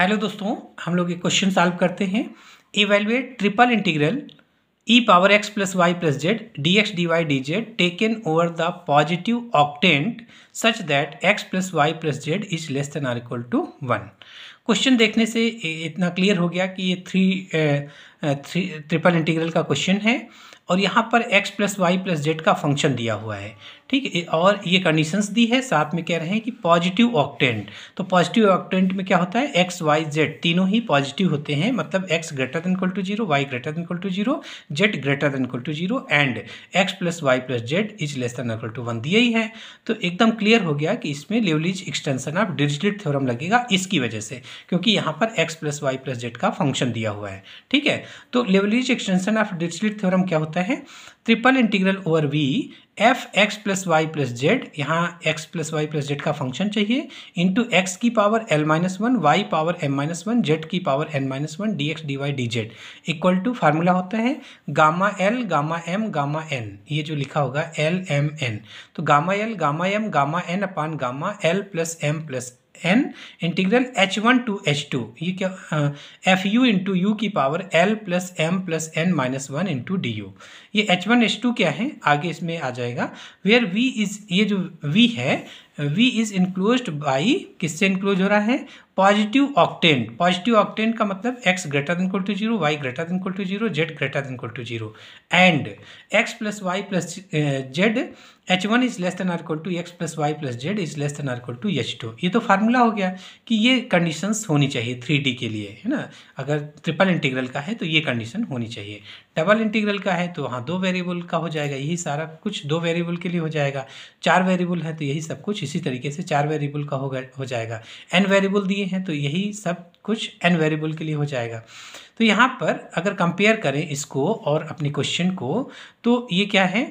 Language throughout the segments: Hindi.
हेलो दोस्तों हम लोग एक क्वेश्चन सॉल्व करते हैं evaluate triple integral E power x plus Y plus Z D x D Y D z taken over the positive octant such that x plus Y plus Z is less than or equal to one question देखने से इतना क्लियर हो गया कि ये थ्री थ्री ट्रिपल इंटीग्रल का क्वेश्चन है और यहाँ पर x plus Y plus z का फंक्शन दिया हुआ है ठीक है और ये कंडीशंस दी है साथ में कह रहे हैं कि पॉजिटिव ऑक्टेंट तो पॉजिटिव ऑक्टेंट में क्या होता है एक्स वाई जेड तीनों ही पॉजिटिव होते हैं मतलब x greater than equal to zero Y greater than equal to zero Z greater than equal to zero and x plus Y plus Z is less than equal to one दिया ही है तो एकदम क्लियर हो गया कि इसमें लेवलिज एक्सटेंशन ऑफ डिजिटल थ्योरम लगेगा इसकी वजह से क्योंकि यहाँ पर x plus Y plus z का फंक्शन दिया हुआ है ठीक है तो लेवलिज एक्सटेंशन ऑफ डिजिटल थ्योरम क्या होता है triple integral over V f x plus Y plus z यहाँ x plus Y plus z का फंक्शन चाहिए इंटू एक्स की power L minus one Y power M minus one Z की power N minus one d x D Y D z equal to formula होता है gamma L gamma M gamma n ये जो लिखा होगा एल एम एन तो gamma L gamma M gamma N upon gamma L plus M plus n integral h one to H two ये क्या एफ यू इंटू यू की power L plus M plus N minus one into D u ये एच वन एच टू क्या है आगे इसमें आ जाएगा वेयर वी इज ये जो वी है वी इज़ इंक्लोज बाई किससे इंक्लोज हो रहा है पॉजिटिव ऑक्टेन पॉजिटिव ऑक्टेन का मतलब x greater than equal to zero Y greater than equal to zero Z greater than equal to zero and x plus Y plus Z H one is less than or equal to X plus Y plus Z is less than or equal to H two ये तो फार्मूला हो गया कि ये कंडीशंस होनी चाहिए थ्री डी के लिए है ना अगर ट्रिपल इंटीग्रल का है तो ये कंडीशन होनी चाहिए डबल इंटीग्रल का है तो हाँ दो वेरिएबल का हो जाएगा यही सारा कुछ दो वेरिएबल के लिए हो जाएगा चार वेरिएबल है तो यही सब कुछ इसी तरीके से चार वेरिएबल का गया हो जाएगा एन वेरिएबल दिए हैं तो यही सब कुछ एन वेरिएबल के लिए हो जाएगा तो यहाँ पर अगर कंपेयर करें इसको और अपने क्वेश्चन को तो ये क्या है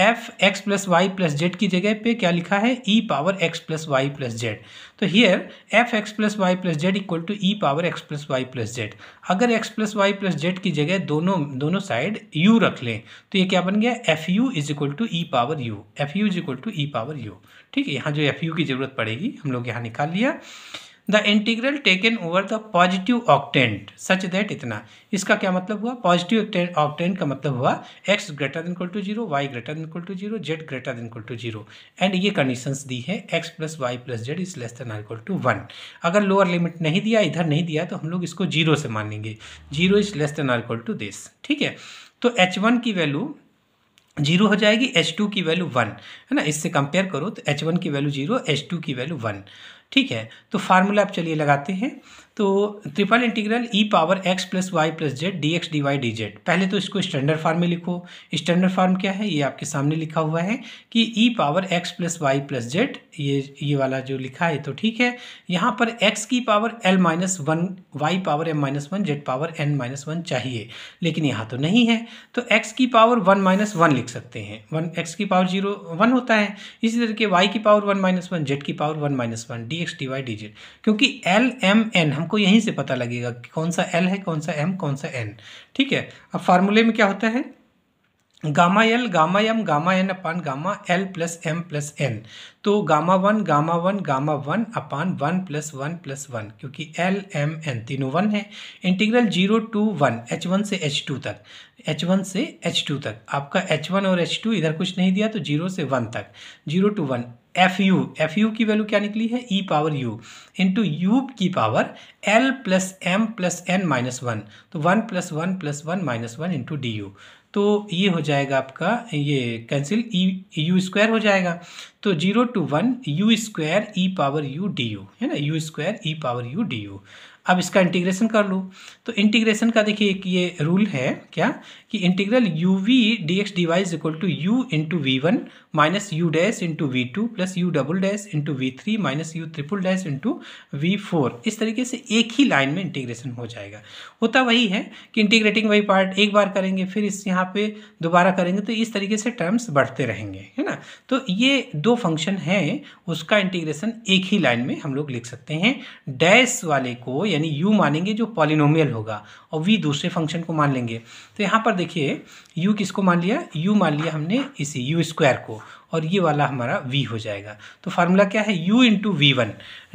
F x plus Y plus Z की जगह पे क्या लिखा है E power x plus Y plus Z तो here F x plus Y plus Z equal to E power x plus Y plus Z अगर X plus Y plus Z की जगह दोनों दोनों साइड यू रख लें तो ये क्या बन गया F U is equal to E power U F U is equal to E power U ठीक है यहाँ जो एफ यू की ज़रूरत पड़ेगी हम लोग यहाँ निकाल लिया the integral taken over the positive octant such that इतना इसका क्या मतलब हुआ पॉजिटिव ऑक्टेंट का मतलब हुआ X greater than equal to zero Y greater than equal to zero Z greater than equal to zero and ये कंडीशन दी है X plus Y plus Z is less than equal to one अगर लोअर लिमिट नहीं दिया इधर नहीं दिया तो हम लोग इसको जीरो से मान लेंगे zero is less than equal to this ठीक है तो एच वन की वैल्यू जीरो हो जाएगी एच टू की वैल्यू वन है ना इससे कंपेयर करो तो एच वन की वैल्यू जीरो एच टू की वैल्यू वन ठीक है तो फार्मूला आप चलिए लगाते हैं तो ट्रिपल इंटीग्रल ई power x plus Y plus Z D x D Y D Z पहले तो इसको स्टैंडर्ड फॉर्म में लिखो स्टैंडर्ड फॉर्म क्या है ये आपके सामने लिखा हुआ है कि E power x plus Y plus Z ये ये वाला जो लिखा है तो ठीक है यहाँ पर एक्स की power L minus one Y power M minus one Z power N minus one चाहिए लेकिन यहाँ तो नहीं है तो एक्स की पावर वन माइनस वन लिख सकते हैं वन एक्स की पावर जीरो वन होता है इसी तरीके वाई की power one minus one Z की power one minus one D D x D Y D Z क्योंकि एल एम एन हमको यहीं से पता लगेगा कि कौन सा एल है कौन सा एम कौन सा एन ठीक है अब फार्मूले में क्या होता है gamma L gamma M gamma N upon gamma L plus M plus N तो gamma one gamma one gamma one upon one plus one plus one क्योंकि एल एम एन तीनों वन है integral zero to one H one से एच टू तक एच वन से एच टू तक आपका एच वन और एच टू इधर कुछ नहीं दिया तो जीरो से वन तक zero to one F U F U की वैल्यू क्या निकली है E power U into you की power L plus M plus N minus one तो one plus one plus one minus one into D U तो ये हो जाएगा आपका ये कैंसिल ई यू स्क्वायर हो जाएगा तो zero to one U square E power U D U है ना U square E power U D U अब इसका इंटीग्रेशन कर लो तो इंटीग्रेशन का देखिए एक ये रूल है क्या कि integral U V D x D Y is equal to U into V one minus U dash into V two plus U double dash into V three minus U triple dash into V four इस तरीके से एक ही लाइन में इंटीग्रेशन हो जाएगा होता वही है कि इंटीग्रेटिंग वही पार्ट एक बार करेंगे फिर इस यहाँ पे दोबारा करेंगे तो इस तरीके से टर्म्स बढ़ते रहेंगे है ना तो ये दो फंक्शन हैं उसका इंटीग्रेशन एक ही लाइन में हम लोग लिख सकते हैं डैश वाले को यानी यू मानेंगे जो पॉलिनोमियल होगा और वी दूसरे फंक्शन को मान लेंगे तो यहाँ पर देखिए यू किसको मान लिया यू मान लिया हमने इसी यू स्क्वायर को और ये वाला हमारा v हो जाएगा तो फार्मूला क्या है u into V one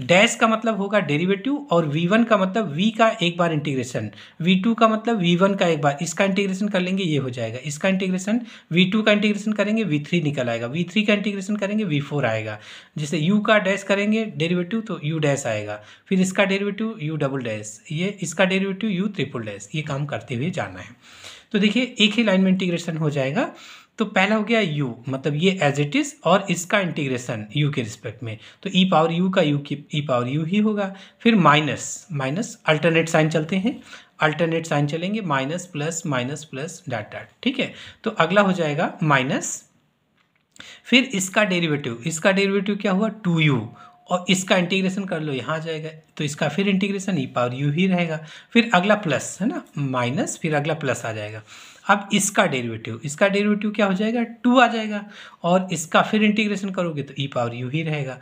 dash का मतलब होगा डेरिवेटिव और v1 का मतलब v का एक बार इंटीग्रेशन v2 का मतलब v1 का एक बार इसका इंटीग्रेशन कर लेंगे ये हो जाएगा इसका इंटीग्रेशन v2 का इंटीग्रेशन करेंगे v3 निकल आएगा v3 का इंटीग्रेशन करेंगे v4 आएगा जैसे u का डैश करेंगे डेरीवेटिव तो यू डैश आएगा फिर इसका डेरीवेटिव यू डबल डैश ये इसका डेरीवेटिव यू ट्रिपल डैश ये काम करते हुए जाना है तो देखिए एक ही लाइन में इंटीग्रेशन हो जाएगा तो पहला हो गया यू मतलब ये एज इट इज़ और इसका इंटीग्रेशन यू के रिस्पेक्ट में तो ई पावर यू का यू की ई पावर यू ही होगा फिर माइनस माइनस अल्टरनेट साइन चलते हैं अल्टरनेट साइन चलेंगे minus plus minus plus dot dot ठीक है तो अगला हो जाएगा माइनस फिर इसका डेरिवेटिव इसका डेरिवेटिव क्या हुआ टू यू और इसका इंटीग्रेशन कर लो यहाँ आ जाएगा तो इसका फिर इंटीग्रेशन ई पावर यू ही रहेगा फिर अगला प्लस है ना माइनस फिर अगला प्लस आ जाएगा अब इसका डेरिवेटिव इसका डेरिवेटिव क्या हो जाएगा टू आ जाएगा और इसका फिर इंटीग्रेशन करोगे तो ई पावर यू ही रहेगा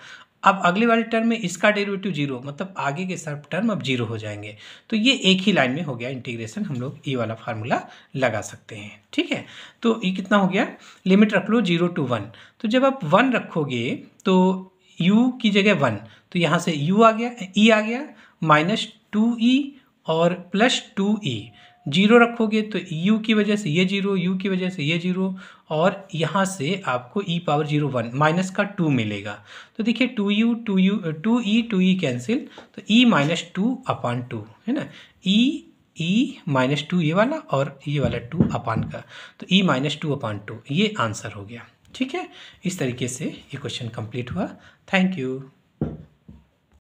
अब अगले वाले टर्म में इसका डेरिवेटिव जीरो मतलब आगे के सब टर्म अब जीरो हो जाएंगे तो ये एक ही लाइन में हो गया इंटीग्रेशन हम लोग ई e वाला फार्मूला लगा सकते हैं ठीक है तो ये e कितना हो गया लिमिट रख लो जीरो टू वन तो जब आप वन रखोगे तो यू की जगह वन तो यहाँ से यू आ गया ई e आ गया माइनस टू ई और प्लस टू ई जीरो रखोगे तो यू की वजह से ये जीरो यू की वजह से ये जीरो और यहाँ से आपको E power zero one minus का टू मिलेगा तो देखिए two U two U two E two E cancel तो E minus two upon two है ना ई ई माइनस टू ये वाला और ये वाला टू अपान का तो E minus two upon two ये आंसर हो गया ठीक है इस तरीके से ये क्वेश्चन कंप्लीट हुआ थैंक यू